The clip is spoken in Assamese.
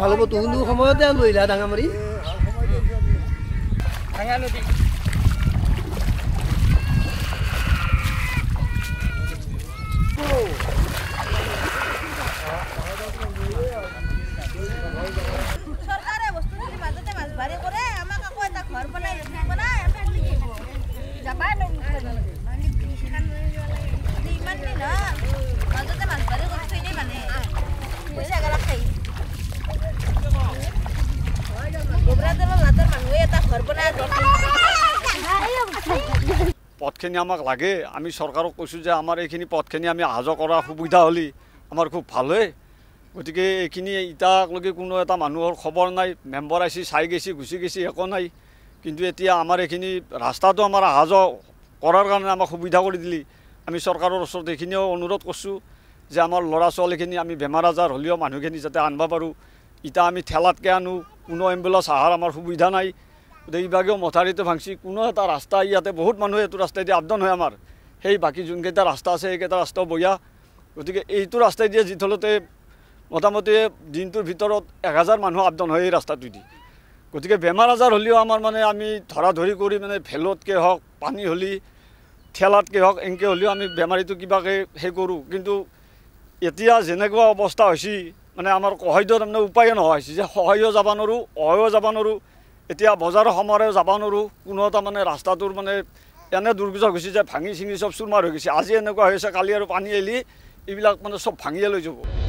ভাল হ'ব তুমি সময়তে আনবো ইলা ডাঙামারি ডাঙা পথখিনি আমাক লাগে আমি চৰকাৰক কৈছোঁ যে আমাৰ এইখিনি পথখিনি আমি অহা যোৱা কৰাৰ সুবিধা হ'লে আমাৰ খুব ভাল হয় গতিকে এইখিনি ইতালৈকে কোনো এটা মানুহৰ খবৰ নাই মেম্বাৰ আহিছে চাই গৈছে গুচি গৈছে একো নাই কিন্তু এতিয়া আমাৰ এইখিনি ৰাস্তাটো আমাৰ অহা যোৱা কৰাৰ কাৰণে আমাক সুবিধা কৰি দিলে আমি চৰকাৰৰ ওচৰত এইখিনিও অনুৰোধ কৰিছোঁ যে আমাৰ ল'ৰা ছোৱালীখিনি আমি বেমাৰ আজাৰ হ'লেও মানুহখিনি যাতে আনিব পাৰোঁ ইতা আমি ঠেলাতকৈ আনো কোনো এম্বুলেঞ্চ অহাৰ আমাৰ সুবিধা নাই ইভাগেও মথাউৰিটো ভাঙিছে কোনো এটা ৰাস্তা ইয়াতে বহুত মানুহে এইটো ৰাস্তাইদি আবদন হয় আমাৰ সেই বাকী যোনকেইটা ৰাস্তা আছে সেইকেইটা ৰাস্তাও বয়া গতিকে এইটো ৰাস্তাই দিয়ে যি থ'লতে মোটামুটি দিনটোৰ ভিতৰত এহেজাৰ মানুহ আবদন হয় এই ৰাস্তাটো দি গতিকে বেমাৰ আজাৰ হ'লেও আমাৰ মানে আমি ধৰা ধৰি কৰি মানে ভেলতকৈ হওক পানী হ'লে ঠেলাতকৈ হওক এনেকৈ হ'লেও আমি বেমাৰীটো কিবাকৈ সেই কৰোঁ কিন্তু এতিয়া যেনেকুৱা অৱস্থা হৈছে মানে আমাৰ সহায্য তাৰমানে উপায়ে নোহোৱা হৈছে যে সহায়ো যাব নোৱাৰোঁ অহায়ো যাব নোৱাৰোঁ এতিয়া বজাৰ সময়ৰে যাব নোৱাৰোঁ কোনো এটা মানে ৰাস্তাটোৰ মানে এনে দুৰ্গোজক হৈছে যে ভাঙি চিঙি চব চুৰমাৰ হৈ গৈছে আজি এনেকুৱা হৈছে কালি আৰু পানী এলি এইবিলাক মানে চব ভাঙিয়ে লৈ যাব